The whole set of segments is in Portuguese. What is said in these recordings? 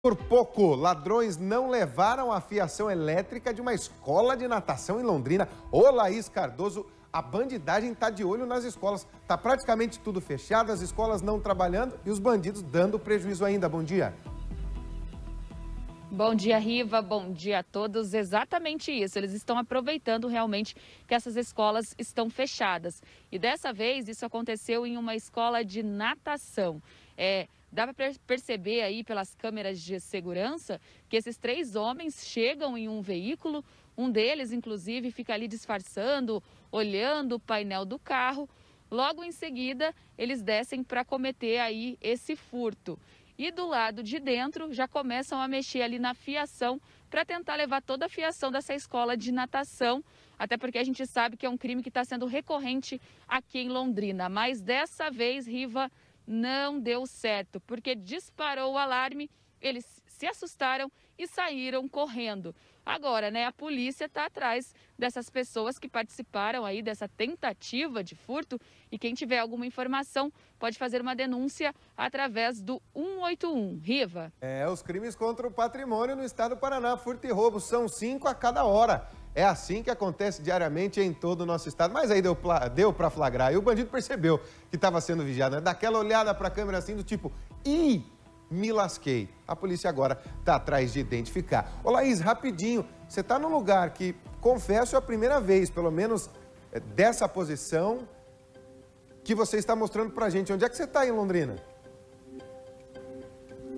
Por pouco, ladrões não levaram a fiação elétrica de uma escola de natação em Londrina. Ô Laís Cardoso, a bandidagem está de olho nas escolas. Está praticamente tudo fechado, as escolas não trabalhando e os bandidos dando prejuízo ainda. Bom dia. Bom dia, Riva. Bom dia a todos. Exatamente isso. Eles estão aproveitando realmente que essas escolas estão fechadas. E dessa vez isso aconteceu em uma escola de natação. É, dá para perceber aí pelas câmeras de segurança que esses três homens chegam em um veículo. Um deles, inclusive, fica ali disfarçando, olhando o painel do carro. Logo em seguida, eles descem para cometer aí esse furto e do lado de dentro já começam a mexer ali na fiação para tentar levar toda a fiação dessa escola de natação, até porque a gente sabe que é um crime que está sendo recorrente aqui em Londrina. Mas dessa vez, Riva, não deu certo, porque disparou o alarme eles se assustaram e saíram correndo. Agora, né, a polícia está atrás dessas pessoas que participaram aí dessa tentativa de furto e quem tiver alguma informação pode fazer uma denúncia através do 181. Riva. É, os crimes contra o patrimônio no estado do Paraná, furto e roubo, são cinco a cada hora. É assim que acontece diariamente em todo o nosso estado. Mas aí deu, deu para flagrar e o bandido percebeu que estava sendo vigiado. Né? Daquela olhada para a câmera assim do tipo, ih, me lasquei. A polícia agora está atrás de identificar. Ô Laís, rapidinho, você está num lugar que, confesso, é a primeira vez, pelo menos é, dessa posição, que você está mostrando para a gente. Onde é que você está em Londrina?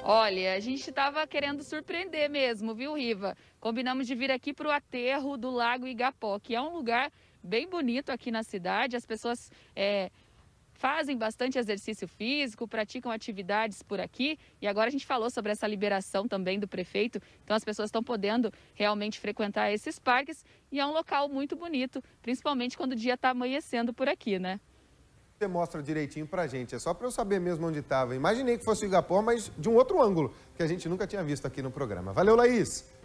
Olha, a gente estava querendo surpreender mesmo, viu, Riva? Combinamos de vir aqui para o aterro do Lago Igapó, que é um lugar bem bonito aqui na cidade. As pessoas é, fazem bastante exercício físico, praticam atividades por aqui. E agora a gente falou sobre essa liberação também do prefeito, então as pessoas estão podendo realmente frequentar esses parques e é um local muito bonito, principalmente quando o dia está amanhecendo por aqui, né? Você mostra direitinho pra gente, é só para eu saber mesmo onde estava. Imaginei que fosse o Igapó, mas de um outro ângulo, que a gente nunca tinha visto aqui no programa. Valeu, Laís!